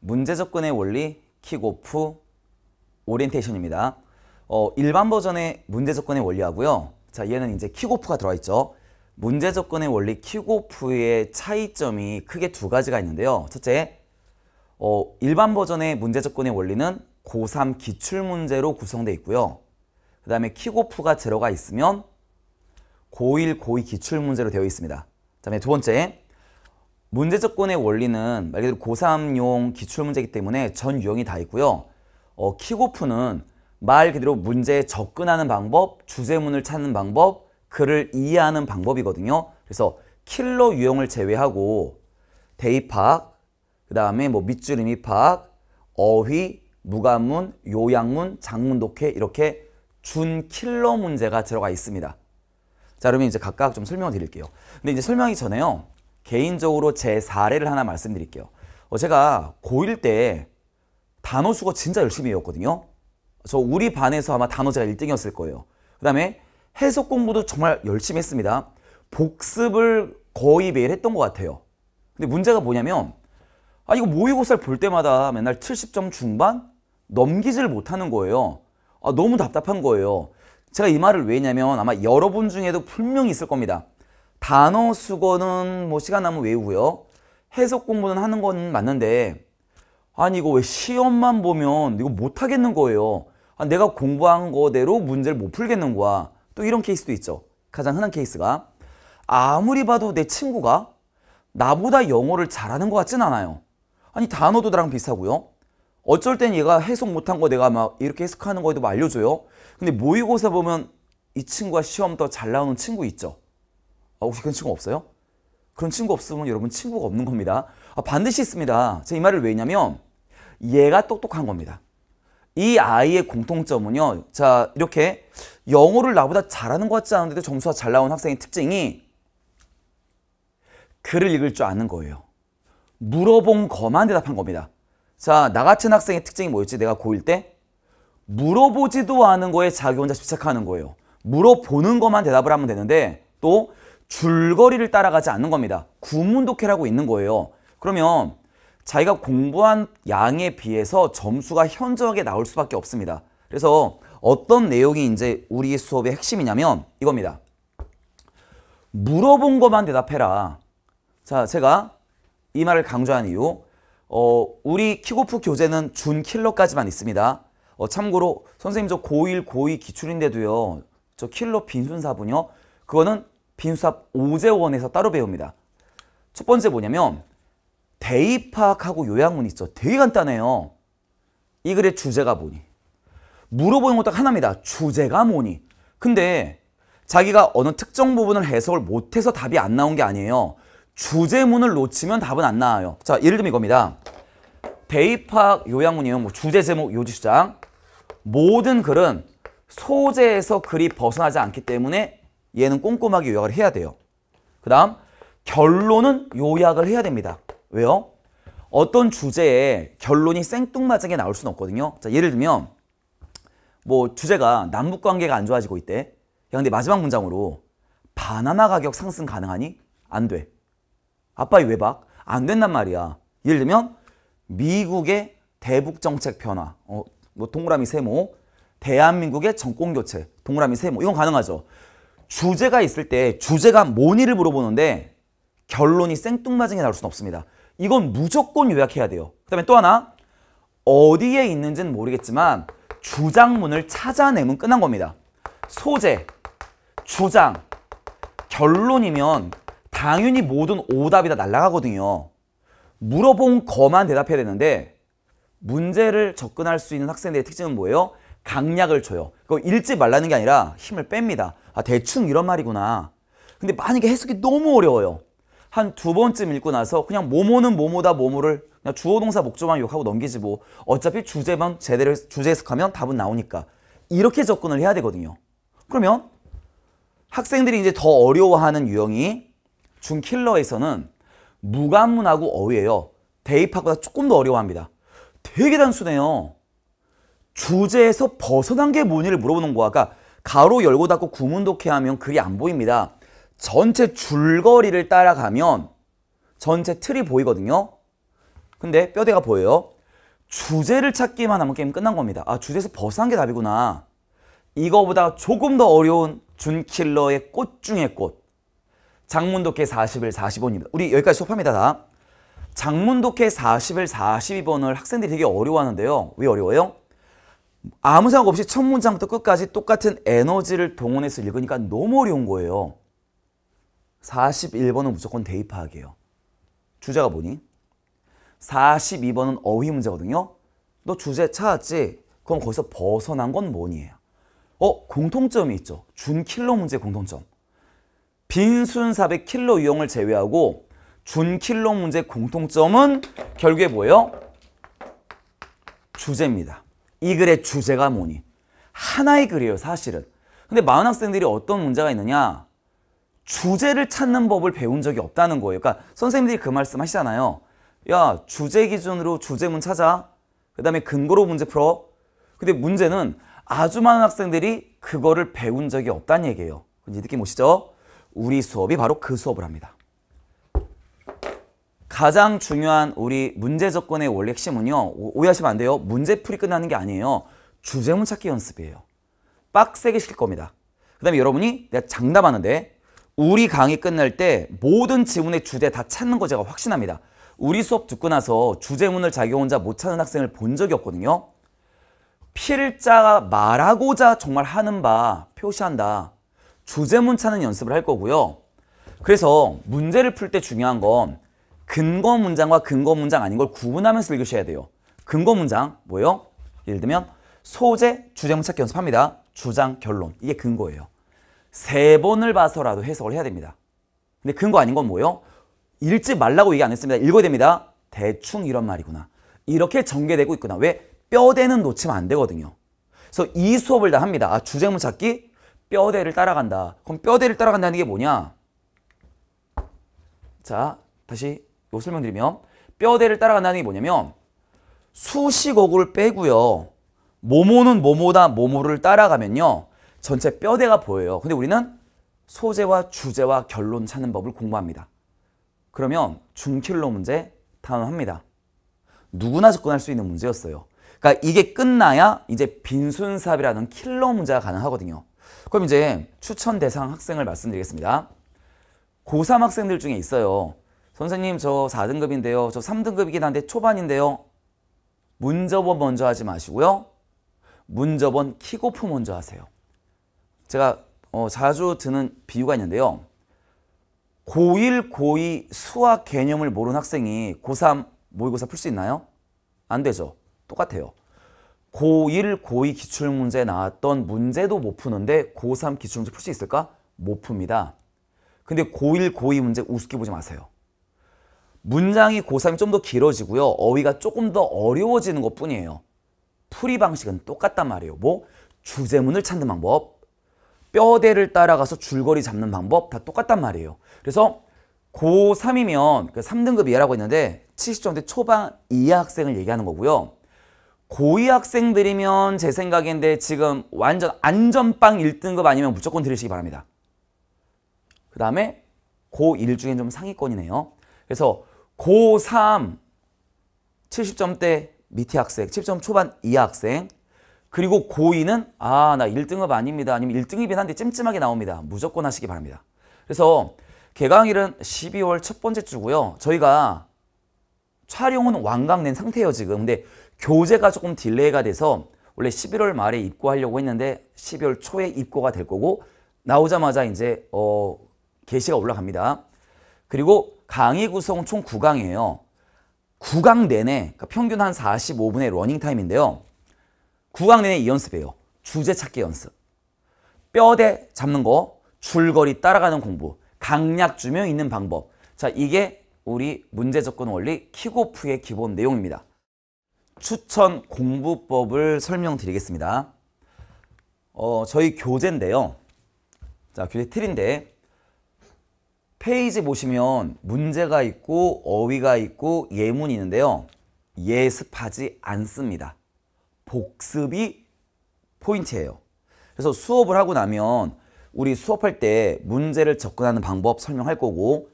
문제 접근의 원리, 킥오프, 오리엔테이션입니다. 어, 일반 버전의 문제 접근의 원리하고요. 자, 얘는 이제 킥오프가 들어있죠. 문제 접근의 원리 킥오프의 차이점이 크게 두 가지가 있는데요. 첫째, 어, 일반 버전의 문제 접근의 원리는 고3 기출문제로 구성되어 있고요. 그 다음에 킥오프가 들어가 있으면 고1, 고2 기출문제로 되어 있습니다. 그 다음에 두 번째, 문제조건의 원리는 말 그대로 고3용 기출문제이기 때문에 전 유형이 다 있고요. 어, 키고프는 말 그대로 문제에 접근하는 방법, 주제문을 찾는 방법, 글을 이해하는 방법이거든요. 그래서 킬러 유형을 제외하고 대입학, 그 다음에 뭐 밑줄임 입학, 어휘, 무관문, 요양문, 장문독해 이렇게 준 킬러 문제가 들어가 있습니다. 자 그러면 이제 각각 좀 설명을 드릴게요. 근데 이제 설명하기 전에요. 개인적으로 제 사례를 하나 말씀드릴게요. 어, 제가 고1 때 단어 수거 진짜 열심히 외웠거든요. 저 우리 반에서 아마 단어 제가 1등이었을 거예요. 그 다음에 해석 공부도 정말 열심히 했습니다. 복습을 거의 매일 했던 것 같아요. 근데 문제가 뭐냐면 아 이거 모의고사를 볼 때마다 맨날 70점 중반 넘기질 못하는 거예요. 아 너무 답답한 거예요. 제가 이 말을 왜냐면 아마 여러분 중에도 분명히 있을 겁니다. 단어 수거는 뭐 시간 나면 외우고요. 해석 공부는 하는 건 맞는데 아니 이거 왜 시험만 보면 이거 못하겠는 거예요. 아, 내가 공부한 거대로 문제를 못 풀겠는 거야. 또 이런 케이스도 있죠. 가장 흔한 케이스가 아무리 봐도 내 친구가 나보다 영어를 잘하는 것 같진 않아요. 아니 단어도 나랑 비슷하고요. 어쩔 땐 얘가 해석 못한 거 내가 막 이렇게 해석하는 거에도 알려줘요. 근데 모의고사 보면 이 친구가 시험 더 잘 나오는 친구 있죠. 아, 혹시 그런 친구 없어요? 그런 친구 없으면 여러분 친구가 없는 겁니다. 아, 반드시 있습니다. 제가 이 말을 왜 했냐면 얘가 똑똑한 겁니다. 이 아이의 공통점은요. 자 이렇게 영어를 나보다 잘하는 것 같지 않은데도 점수가 잘 나온 학생의 특징이 글을 읽을 줄 아는 거예요. 물어본 거만 대답한 겁니다. 자, 나 같은 학생의 특징이 뭐였지? 내가 고1 때? 물어보지도 않은 거에 자기 혼자 집착하는 거예요. 물어보는 것만 대답을 하면 되는데 또 줄거리를 따라가지 않는 겁니다. 구문독해라고 있는 거예요. 그러면 자기가 공부한 양에 비해서 점수가 현저하게 나올 수밖에 없습니다. 그래서 어떤 내용이 이제 우리 수업의 핵심이냐면 이겁니다. 물어본 것만 대답해라. 자, 제가 이 말을 강조한 이유 어, 우리 킥오프 교재는 준 킬러까지만 있습니다. 어, 참고로 선생님 저 고1, 고2 기출인데도요. 저 킬러 빈순사분요. 그거는 빈수합 5제원에서 따로 배웁니다. 첫 번째 뭐냐면 대입학하고 요양문 있죠. 되게 간단해요. 이 글의 주제가 뭐니? 물어보는 것딱 하나입니다. 주제가 뭐니? 근데 자기가 어느 특정 부분을 해석을 못해서 답이 안 나온 게 아니에요. 주제문을 놓치면 답은 안 나와요. 자, 예를 들면 이겁니다. 대입학 요양문이요. 뭐 주제 제목 요지주장. 모든 글은 소재에서 글이 벗어나지 않기 때문에 얘는 꼼꼼하게 요약을 해야 돼요. 그 다음 결론은 요약을 해야 됩니다. 왜요? 어떤 주제에 결론이 생뚱맞하게 나올 수는 없거든요. 자, 예를 들면 뭐 주제가 남북 관계가 안 좋아지고 있대. 야, 근데 마지막 문장으로 바나나 가격 상승 가능하니? 안 돼. 아빠의 외박? 안 된단 말이야. 예를 들면 미국의 대북 정책 변화, 어, 뭐 동그라미 세모, 대한민국의 정권 교체, 동그라미 세모 이건 가능하죠. 주제가 있을 때 주제가 뭐니를 물어보는데 결론이 생뚱맞은게 나올 수는 없습니다. 이건 무조건 요약해야 돼요. 그 다음에 또 하나 어디에 있는지는 모르겠지만 주장문을 찾아내면 끝난 겁니다. 소재, 주장, 결론이면 당연히 모든 오답이 다 날아가거든요. 물어본 거만 대답해야 되는데 문제를 접근할 수 있는 학생들의 특징은 뭐예요? 강약을 줘요. 그거 읽지 말라는 게 아니라 힘을 뺍니다. 아 대충 이런 말이구나. 근데 만약에 해석이 너무 어려워요. 한 두 번쯤 읽고 나서 그냥 모모는 모모다 모모를 그냥 주어 동사 목적만 욕하고 넘기지 뭐 어차피 주제만 제대로 주제 해석하면 답은 나오니까 이렇게 접근을 해야 되거든요. 그러면 학생들이 이제 더 어려워하는 유형이 중킬러에서는 무관문하고 어휘예요. 대입하고다 조금 더 어려워합니다. 되게 단순해요. 주제에서 벗어난 게 뭐니를 물어보는 거야. 그러니까 가로 열고 닫고 구문독해 하면 글이 안 보입니다. 전체 줄거리를 따라가면 전체 틀이 보이거든요. 근데 뼈대가 보여요. 주제를 찾기만 하면 게임 끝난 겁니다. 아 주제에서 벗어난 게 답이구나. 이거보다 조금 더 어려운 준킬러의 꽃 중의 꽃. 장문독해 40일 40원입니다. 우리 여기까지 수업합니다. 다. 장문독해 40일 42번을 학생들이 되게 어려워하는데요. 왜 어려워요? 아무 생각 없이 첫 문장부터 끝까지 똑같은 에너지를 동원해서 읽으니까 그러니까 너무 어려운 거예요. 41번은 무조건 대입파악요 주제가 뭐니? 42번은 어휘 문제거든요. 너 주제 찾았지? 그럼 거기서 벗어난 건뭐니 어? 공통점이 있죠. 준킬로 문제 공통점. 빈순삽의 킬로 유형을 제외하고 준킬로 문제 공통점은 결국에 뭐예요? 주제입니다. 이 글의 주제가 뭐니? 하나의 글이에요 사실은. 근데 많은 학생들이 어떤 문제가 있느냐? 주제를 찾는 법을 배운 적이 없다는 거예요. 그러니까 선생님들이 그 말씀 하시잖아요. 야 주제 기준으로 주제문 찾아. 그 다음에 근거로 문제 풀어. 근데 문제는 아주 많은 학생들이 그거를 배운 적이 없다는 얘기예요. 이제 느낌 오시죠? 우리 수업이 바로 그 수업을 합니다. 가장 중요한 우리 문제 접근의 원래 핵심은요. 오해하시면 안 돼요. 문제풀이 끝나는 게 아니에요. 주제문 찾기 연습이에요. 빡세게 시킬 겁니다. 그 다음에 여러분이 내가 장담하는데 우리 강의 끝날 때 모든 지문의 주제 다 찾는 거 제가 확신합니다. 우리 수업 듣고 나서 주제문을 자기 혼자 못 찾는 학생을 본 적이 없거든요. 필자가 말하고자 정말 하는 바 표시한다. 주제문 찾는 연습을 할 거고요. 그래서 문제를 풀 때 중요한 건 근거 문장과 근거 문장 아닌 걸 구분하면서 읽으셔야 돼요. 근거 문장 뭐예요? 예를 들면 소재, 주제문 찾기 연습합니다. 주장, 결론 이게 근거예요. 세 번을 봐서라도 해석을 해야 됩니다. 근데 근거 아닌 건 뭐예요? 읽지 말라고 얘기 안 했습니다. 읽어야 됩니다. 대충 이런 말이구나. 이렇게 전개되고 있구나. 왜? 뼈대는 놓치면 안 되거든요. 그래서 이 수업을 다 합니다. 아, 주제문 찾기, 뼈대를 따라간다. 그럼 뼈대를 따라간다는 게 뭐냐? 자, 다시 요 설명드리면 뼈대를 따라간다는 게 뭐냐면 수식어구를 빼고요. 모모는 모모다 모모를 따라가면요. 전체 뼈대가 보여요. 근데 우리는 소재와 주제와 결론 찾는 법을 공부합니다. 그러면 중킬로 문제 다음합니다. 누구나 접근할 수 있는 문제였어요. 그러니까 이게 끝나야 이제 빈순삽이라는 킬러 문제가 가능하거든요. 그럼 이제 추천 대상 학생을 말씀드리겠습니다. 고3 학생들 중에 있어요. 선생님 저 4등급인데요. 저 3등급이긴 한데 초반인데요. 문접원 먼저 하지 마시고요. 문접원 킥오프 먼저 하세요. 제가 어, 자주 드는 비유가 있는데요. 고1, 고2 수학 개념을 모르는 학생이 고3 모의고사 풀 수 있나요? 안 되죠. 똑같아요. 고1, 고2 기출문제 나왔던 문제도 못 푸는데 고3 기출문제 풀 수 있을까? 못 풉니다. 근데 고1, 고2 문제 우습게 보지 마세요. 문장이 고3이 좀 더 길어지고요. 어휘가 조금 더 어려워지는 것 뿐이에요. 풀이 방식은 똑같단 말이에요. 뭐? 주제문을 찾는 방법, 뼈대를 따라가서 줄거리 잡는 방법 다 똑같단 말이에요. 그래서 고3이면 3등급 그 이하라고 했는데 70점대 초반 이하 학생을 얘기하는 거고요. 고2 학생들이면 제 생각인데 지금 완전 안전빵 1등급 아니면 무조건 들으시기 바랍니다. 그 다음에 고1 중에좀 상위권이네요. 그래서 고3 70점대 밑에 학생, 70점 초반 이 학생 그리고 고2는 아나 1등급 아닙니다. 아니면 1등이긴 급 한데 찜찜하게 나옵니다. 무조건 하시기 바랍니다. 그래서 개강일은 12월 첫 번째 주고요. 저희가 촬영은 완강된 상태예요 지금. 근데 교재가 조금 딜레이가 돼서 원래 11월 말에 입고하려고 했는데 12월 초에 입고가 될 거고 나오자마자 이제 어 게시가 올라갑니다. 그리고 강의 구성 은총 9강이에요. 9강 내내 그러니까 평균 한 45분의 러닝 타임인데요. 9강 내내 이연습해요 주제 찾기 연습. 뼈대 잡는 거, 줄거리 따라가는 공부, 강약 주면 있는 방법. 자, 이게 우리 문제 접근 원리 킥오프의 기본 내용입니다. 추천 공부법을 설명드리겠습니다. 어, 저희 교재인데요. 자, 교재 틀인데 페이지 보시면 문제가 있고 어휘가 있고 예문이 있는데요. 예습하지 않습니다. 복습이 포인트예요. 그래서 수업을 하고 나면 우리 수업할 때 문제를 접근하는 방법 설명할 거고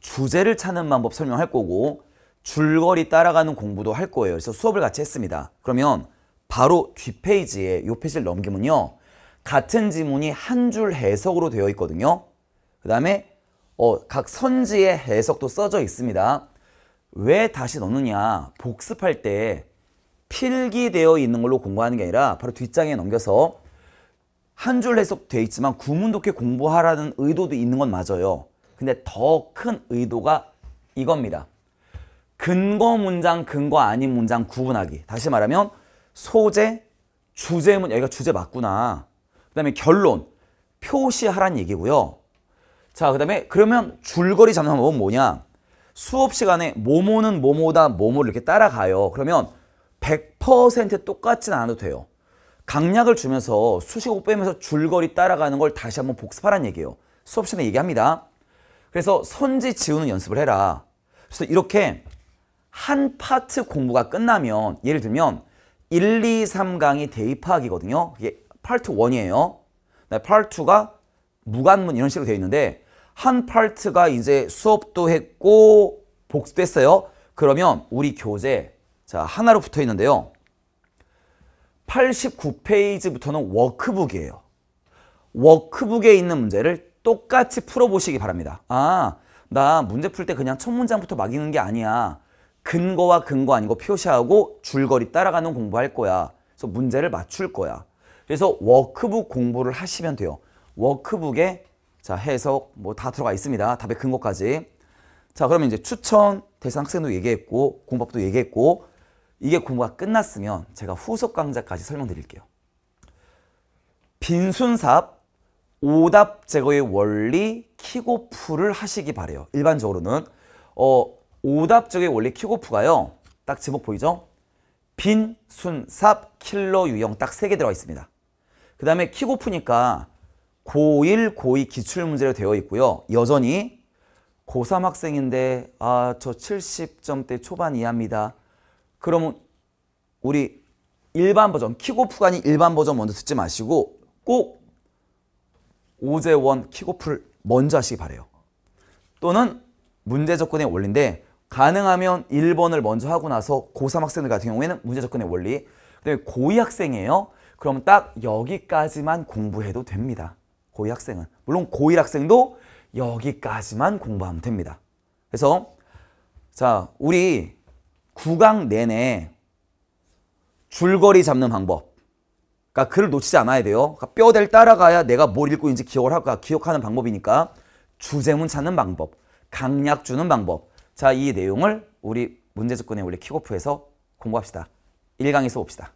주제를 찾는 방법 설명할 거고 줄거리 따라가는 공부도 할 거예요. 그래서 수업을 같이 했습니다. 그러면 바로 뒷페이지에 요 페이지를 넘기면요. 같은 지문이 한 줄 해석으로 되어 있거든요. 그 다음에 어, 각 선지의 해석도 써져 있습니다. 왜 다시 넣느냐 복습할 때 필기되어 있는 걸로 공부하는 게 아니라 바로 뒷장에 넘겨서 한 줄 해석돼 있지만 구문독해 공부하라는 의도도 있는 건 맞아요. 근데 더 큰 의도가 이겁니다. 근거 문장, 근거 아닌 문장 구분하기. 다시 말하면 소재, 주제문, 여기가 주제 맞구나. 그 다음에 결론, 표시하라는 얘기고요. 자, 그 다음에 그러면 줄거리 잡는 방법은 뭐냐? 수업 시간에 모모는 모모다 모모를 이렇게 따라가요. 그러면 100% 똑같진 않아도 돼요. 강약을 주면서 수식어 빼면서 줄거리 따라가는 걸 다시 한번 복습하란 얘기예요. 수업 시간에 얘기합니다. 그래서 선지 지우는 연습을 해라. 그래서 이렇게 한 파트 공부가 끝나면 예를 들면 1, 2, 3강이 대입하기거든요 이게 파트 1이에요. 파트 2가 무관문 이런 식으로 되어 있는데 한 파트가 이제 수업도 했고 복습도 했어요. 그러면 우리 교재 자 하나로 붙어 있는데요. 89페이지부터는 워크북이에요. 워크북에 있는 문제를 똑같이 풀어보시기 바랍니다. 아, 나 문제 풀 때 그냥 첫 문장부터 막이는 게 아니야. 근거와 근거 아니고 표시하고 줄거리 따라가는 공부할 거야. 그래서 문제를 맞출 거야. 그래서 워크북 공부를 하시면 돼요. 워크북에 자 해석 뭐 다 들어가 있습니다. 답의 근거까지. 자 그러면 이제 추천 대상 학생도 얘기했고 공법도 얘기했고 이게 공부가 끝났으면 제가 후속 강좌까지 설명드릴게요. 빈순삽 오답 제거의 원리 키고프를 하시기 바래요. 일반적으로는 어 오답 제거의 원리 키고프가요. 딱 제목 보이죠? 빈, 순, 삽, 킬러, 유형 딱 세 개 들어가 있습니다. 그 다음에 키고프니까 고1, 고2 기출문제로 되어 있고요. 여전히 고3 학생인데 아 저 70점대 초반 이하입니다. 그러면 우리 일반 버전, 킥오프가 아닌 일반 버전 먼저 듣지 마시고 꼭 오재원 킥오프를 먼저 하시기 바래요. 또는 문제 접근의 원리인데 가능하면 1번을 먼저 하고 나서 고3 학생들 같은 경우에는 문제 접근의 원리 고2 학생이에요. 그럼 딱 여기까지만 공부해도 됩니다. 고2 학생은. 물론 고1 학생도 여기까지만 공부하면 됩니다. 그래서 자, 우리 구강 내내 줄거리 잡는 방법. 그러니까 글을 놓치지 않아야 돼요. 그러니까 뼈대를 따라가야 내가 뭘 읽고 있는지 기억을 할까 기억하는 방법이니까 주제문 찾는 방법, 강약 주는 방법. 자, 이 내용을 우리 문제집권의 원래 킥오프에서 공부합시다. 1강에서 봅시다.